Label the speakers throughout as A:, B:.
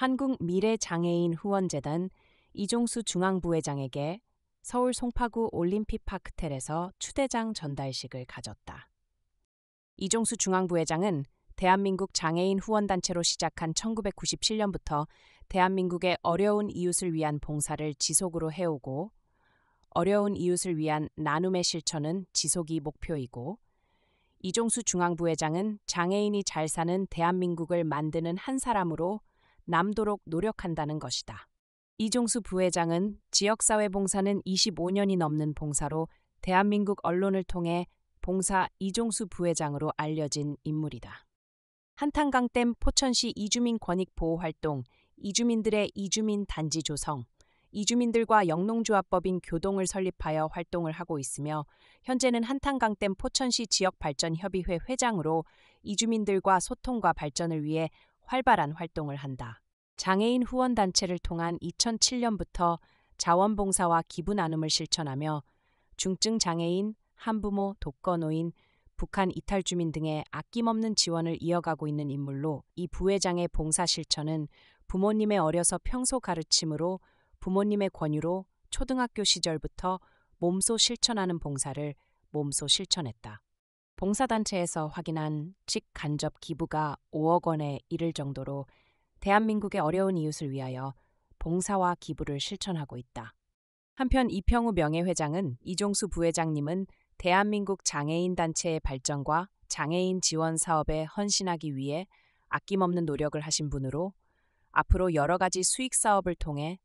A: 한국 미래장애인 후원재단 이종수 중앙부회장에게 서울 송파구 올림픽 파크텔에서 추대장 전달식을 가졌다. 이종수 중앙부회장은 대한민국 장애인 후원단체로 시작한 1997년부터 대한민국의 어려운 이웃을 위한 봉사를 지속으로 해오고 어려운 이웃을 위한 나눔의 실천은 지속이 목표이고 이종수 중앙부회장은 장애인이 잘 사는 대한민국을 만드는 한 사람으로 남도록 노력한다는 것이다. 이종수 부회장은 지역사회봉사는 25년이 넘는 봉사로 대한민국 언론을 통해 봉사 이종수 부회장으로 알려진 인물이다. 한탄강댐 포천시 이주민 권익 보호 활동, 이주민들의 이주민 단지 조성, 이주민들과 영농조합법인 교동을 설립하여 활동을 하고 있으며 현재는 한탄강댐 포천시 지역발전협의회 회장으로 이주민들과 소통과 발전을 위해 활발한 활동을 한다. 장애인 후원단체를 통한 2007년부터 자원봉사와 기부 나눔을 실천하며 중증 장애인, 한부모, 독거노인, 북한 이탈 주민 등의 아낌없는 지원을 이어가고 있는 인물로 이 부회장의 봉사 실천은 부모님의 어려서 평소 가르침으로 부모님의 권유로 초등학교 시절부터 몸소 실천하는 봉사를 몸소 실천했다. 봉사단체에서 확인한 직간접 기부가 5억 원에 이를 정도로 대한민국의 어려운 이웃을 위하여 봉사와 기부를 실천하고 있다. 한편 이평우 명예회장은 이종수 부회장님은 대한민국 장애인 단체의 발전과 장애인 지원 사업에 헌신하기 위해 아낌없는 노력을 하신 분으로 앞으로 여러 가지 수익 사업을 통해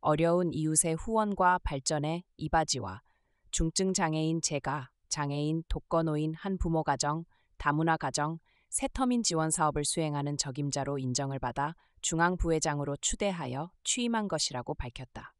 A: 어려운 이웃의 후원과 발전에 이바지와 중증 장애인 제가, 장애인 독거노인 한 부모 가정, 다문화 가정, 새터민 지원 사업을 수행하는 적임자로 인정을 받아 중앙부회장으로 추대하여 취임한 것이라고 밝혔다.